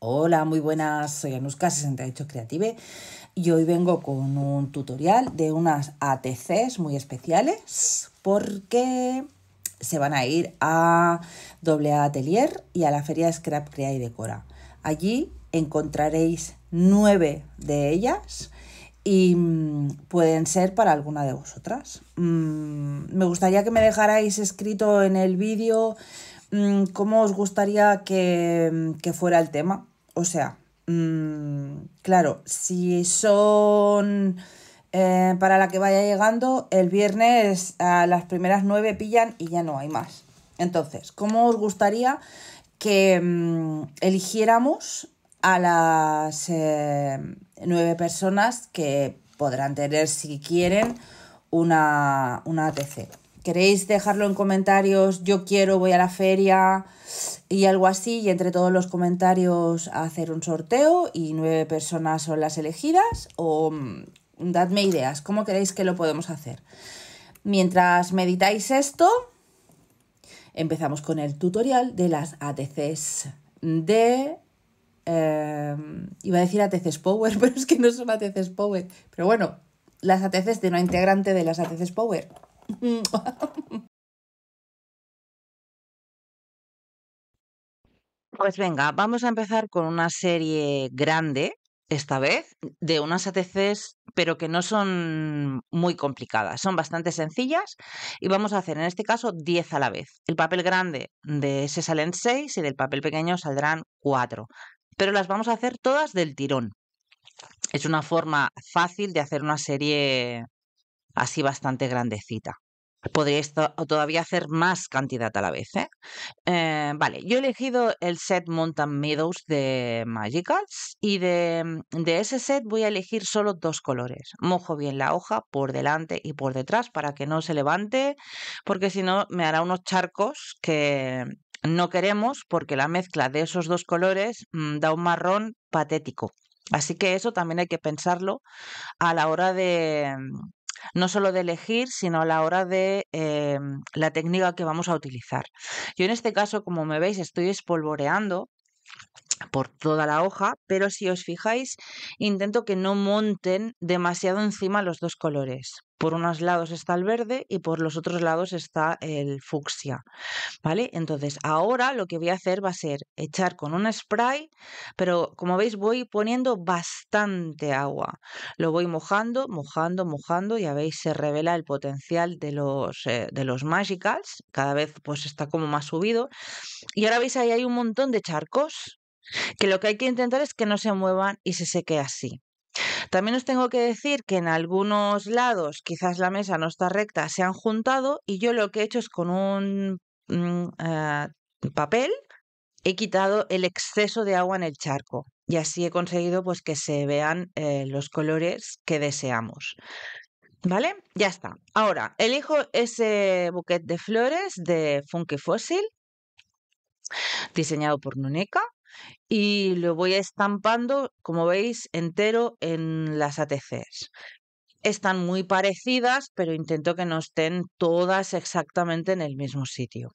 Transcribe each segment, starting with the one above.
Hola, muy buenas, soy Anuska68 Creative y hoy vengo con un tutorial de unas ATCs muy especiales porque se van a ir a doble Atelier y a la feria Scrap Crea y Decora. Allí encontraréis nueve de ellas y mm, pueden ser para alguna de vosotras. Mm, me gustaría que me dejarais escrito en el vídeo Mm, ¿Cómo os gustaría mm, que, fuera el tema? O sea, mm, claro, si son eh, para la que vaya llegando, el viernes a las primeras nueve pillan y ya no hay más. Entonces, ¿cómo os gustaría que eligiéramos a las eh, nueve personas que podrán tener, si quieren, una, una ATC? queréis dejarlo en comentarios, yo quiero, voy a la feria y algo así, y entre todos los comentarios hacer un sorteo y nueve personas son las elegidas, o mm, dadme ideas, ¿cómo queréis que lo podemos hacer? Mientras meditáis esto, empezamos con el tutorial de las ATCs de... Em, iba a decir ATCs Power, pero es que no son ATCs Power. Pero bueno, las ATCs de una integrante de las ATCs Power. Pues venga, vamos a empezar con una serie grande, esta vez, de unas ATCs, pero que no son muy complicadas, son bastante sencillas y vamos a hacer en este caso 10 a la vez. El papel grande de ese salen 6 y del papel pequeño saldrán 4, pero las vamos a hacer todas del tirón. Es una forma fácil de hacer una serie así bastante grandecita. Podríais todavía hacer más cantidad a la vez. ¿eh? Eh, vale, yo he elegido el set Mountain Meadows de Magicals y de, mm, de, ese set voy a elegir solo dos colores. Mojo bien la hoja por delante y por detrás para que no se levante, porque si no me hará unos charcos que no queremos porque la mezcla de esos dos colores mm, da un marrón patético. Así que eso también hay que pensarlo a la hora de, mm, no solo de elegir, sino a la hora de em, la técnica que vamos a utilizar. Yo en este caso, como me veis, estoy espolvoreando por toda la hoja, pero si os fijáis, intento que no monten demasiado encima los dos colores. Por unos lados está el verde y por los otros lados está el fucsia, ¿vale? Entonces, ahora lo que voy a hacer va a ser echar con un spray, pero como veis voy poniendo bastante agua. Lo voy mojando, mojando, mojando, ya veis, se revela el potencial de los, eh, de los magicals, cada vez pues está como más subido. Y ahora veis ahí hay un montón de charcos, que lo que hay que intentar es que no se muevan y se seque así. También os tengo que decir que en algunos lados quizás la mesa no está recta, se han juntado y yo lo que he hecho es con un mm, ah, papel he quitado el exceso de agua en el charco y así he conseguido pues que se vean eh, los colores que deseamos. ¿Vale? Ya está. Ahora, elijo ese buquet de flores de Funky Fossil diseñado por Nuneca y lo voy estampando, como veis, entero en las ATCs. Están muy parecidas, pero intento que no estén todas exactamente en el mismo sitio.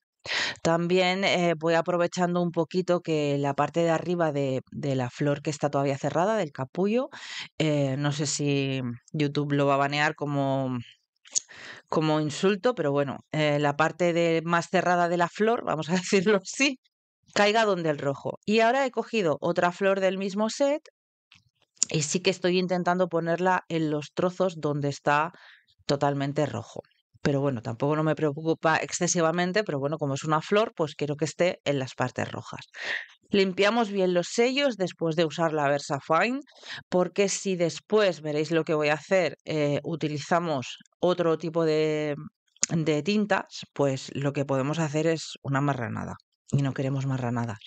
También eh, voy aprovechando un poquito que la parte de arriba de, de la flor que está todavía cerrada, del capullo, eh, no sé si YouTube lo va a banear como, como insulto, pero bueno, eh, la parte de, más cerrada de la flor, vamos a decirlo así, caiga donde el rojo. Y ahora he cogido otra flor del mismo set y sí que estoy intentando ponerla en los trozos donde está totalmente rojo. Pero bueno, tampoco no me preocupa excesivamente, pero bueno, como es una flor, pues quiero que esté en las partes rojas. Limpiamos bien los sellos después de usar la VersaFine, porque si después, veréis lo que voy a hacer, eh, utilizamos otro tipo de, de tintas, pues lo que podemos hacer es una marranada y no queremos marranadas.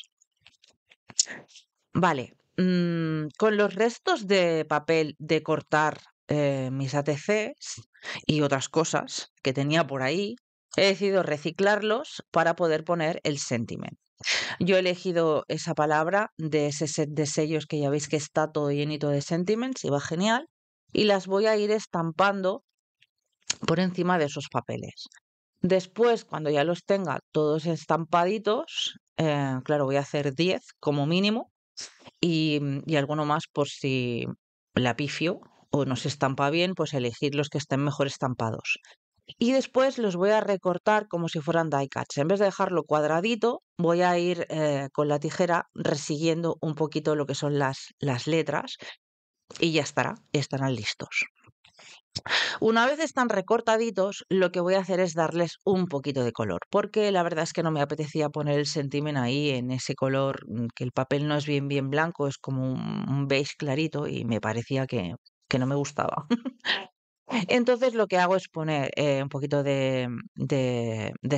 Vale, mm, con los restos de papel de cortar eh, mis ATCs y otras cosas que tenía por ahí, he decidido reciclarlos para poder poner el sentiment. Yo he elegido esa palabra de ese set de sellos que ya veis que está todo llenito de sentiments y va genial. Y las voy a ir estampando por encima de esos papeles. Después, cuando ya los tenga todos estampaditos, eh, claro, voy a hacer 10 como mínimo mm, y, alguno más por si la pifio o no se estampa bien, pues elegir los que estén mejor estampados. Y después los voy a recortar como si fueran die cuts. En vez de dejarlo cuadradito, voy a ir eh, con la tijera resiguiendo un poquito lo que son las, las letras y ya estará, estarán listos. Una vez están recortaditos, lo que voy a hacer es darles un poquito de color, porque la verdad es que no me apetecía poner el sentimiento ahí en ese color, mm, que el papel no es bien bien blanco, es como un beige clarito y me parecía que, que no me gustaba. Entonces lo que hago es poner eh, un poquito de,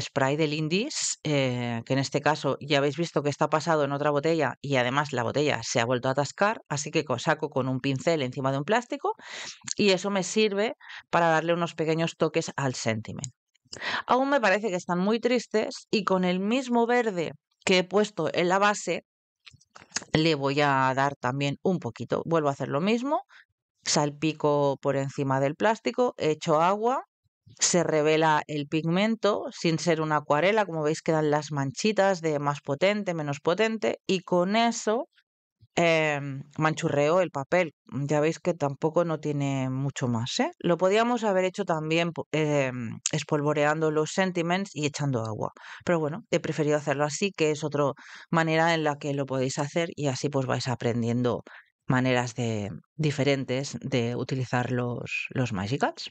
spray del Indies, eh, que en este caso ya habéis visto que está pasado en otra botella y además la botella se ha vuelto a atascar, así que saco con un pincel encima de un plástico y eso me sirve para darle unos pequeños toques al sentiment. Aún me parece que están muy tristes y con el mismo verde que he puesto en la base le voy a dar también un poquito. Vuelvo a hacer lo mismo, salpico por encima del plástico, echo agua, se revela el pigmento sin ser una acuarela, como veis quedan las manchitas de más potente, menos potente, y con eso em, manchurreo el papel. Ya veis que tampoco no tiene mucho más. ¿eh? Lo podíamos haber hecho también em, espolvoreando los sentiments y echando agua. Pero bueno, he preferido hacerlo así, que es otra manera en la que lo podéis hacer y así pues vais aprendiendo maneras de, diferentes de utilizar los, los Magicals.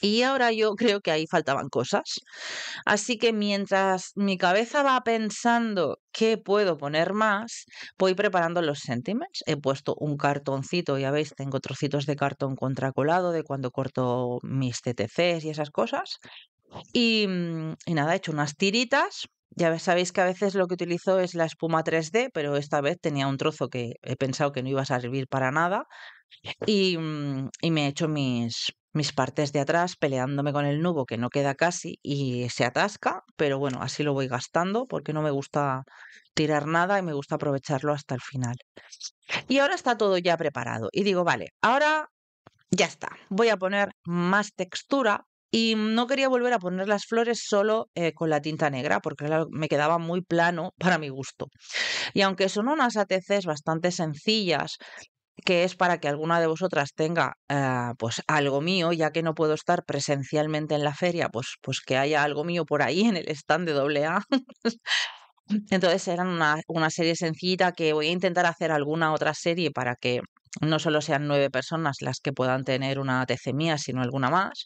Y ahora yo creo que ahí faltaban cosas. Así que mientras mi cabeza va pensando qué puedo poner más, voy preparando los sentiments. He puesto un cartoncito, ya veis, tengo trocitos de cartón contracolado de cuando corto mis TTCs y esas cosas. Y, mm, y nada, he hecho unas tiritas ya sabéis que a veces lo que utilizo es la espuma 3D, pero esta vez tenía un trozo que he pensado que no iba a servir para nada y, mm, y me he hecho mis, mis partes de atrás peleándome con el nubo que no queda casi y se atasca, pero bueno, así lo voy gastando porque no me gusta tirar nada y me gusta aprovecharlo hasta el final. Y ahora está todo ya preparado y digo, vale, ahora ya está, voy a poner más textura y no quería volver a poner las flores solo eh, con la tinta negra, porque me quedaba muy plano para mi gusto. Y aunque son unas ATCs bastante sencillas, que es para que alguna de vosotras tenga ah, pues algo mío, ya que no puedo estar presencialmente en la feria, pues, pues que haya algo mío por ahí en el stand de AA. Entonces eran una, una, serie sencilla que voy a intentar hacer alguna otra serie para que no solo sean nueve personas las que puedan tener una tecemia, sino alguna más,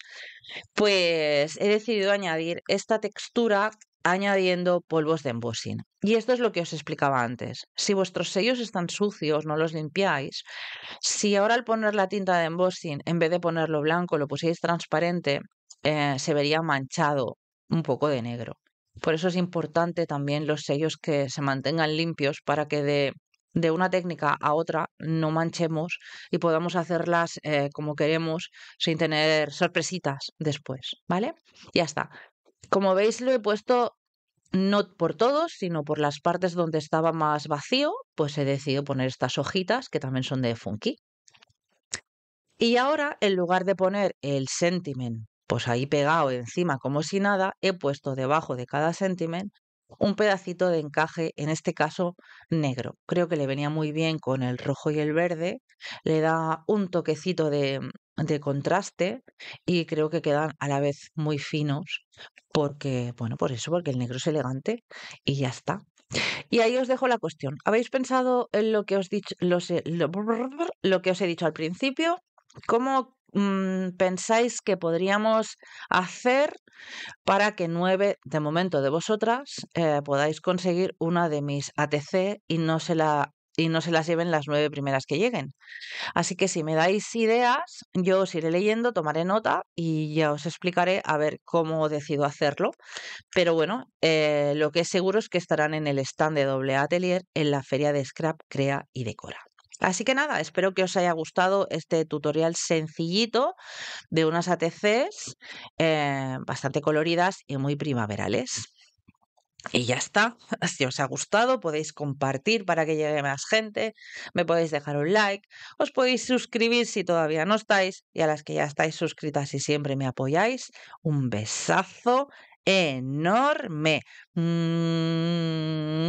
pues he decidido añadir esta textura añadiendo polvos de embossing. Y esto es lo que os explicaba antes. Si vuestros sellos están sucios, no los limpiáis, si ahora al poner la tinta de embossing, en vez de ponerlo blanco, lo pusierais transparente, eh, se vería manchado un poco de negro. Por eso es importante también los sellos que se mantengan limpios para que de de una técnica a otra no manchemos y podamos hacerlas eh, como queremos sin tener sorpresitas después, ¿vale? Ya está. Como veis lo he puesto no por todos, sino por las partes donde estaba más vacío, pues he decidido poner estas hojitas que también son de Funky. Y ahora, en lugar de poner el sentiment, pues ahí pegado encima como si nada, he puesto debajo de cada sentiment un pedacito de encaje, en este caso negro. Creo que le venía muy bien con el rojo y el verde, le da un toquecito de, de contraste y creo que quedan a la vez muy finos porque, bueno, por eso, porque el negro es elegante y ya está. Y ahí os dejo la cuestión. ¿Habéis pensado en lo que os, dicho, lo que os he dicho al principio? ¿Cómo Mm, pensáis que podríamos hacer para que nueve, de momento, de vosotras eh, podáis conseguir una de mis ATC y no se la y no se las lleven las nueve primeras que lleguen. Así que si me dais ideas, yo os iré leyendo, tomaré nota y ya os explicaré a ver cómo decido hacerlo. Pero bueno, eh, lo que es seguro es que estarán en el stand de doble atelier en la feria de Scrap, Crea y Decora. Así que nada, espero que os haya gustado este tutorial sencillito de unas ATCs eh, bastante coloridas y muy primaverales. Y ya está. Si os ha gustado, podéis compartir para que llegue más gente. Me podéis dejar un like. Os podéis suscribir si todavía no estáis. Y a las que ya estáis suscritas y siempre me apoyáis, un besazo enorme. Mm,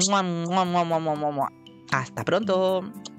Hasta pronto.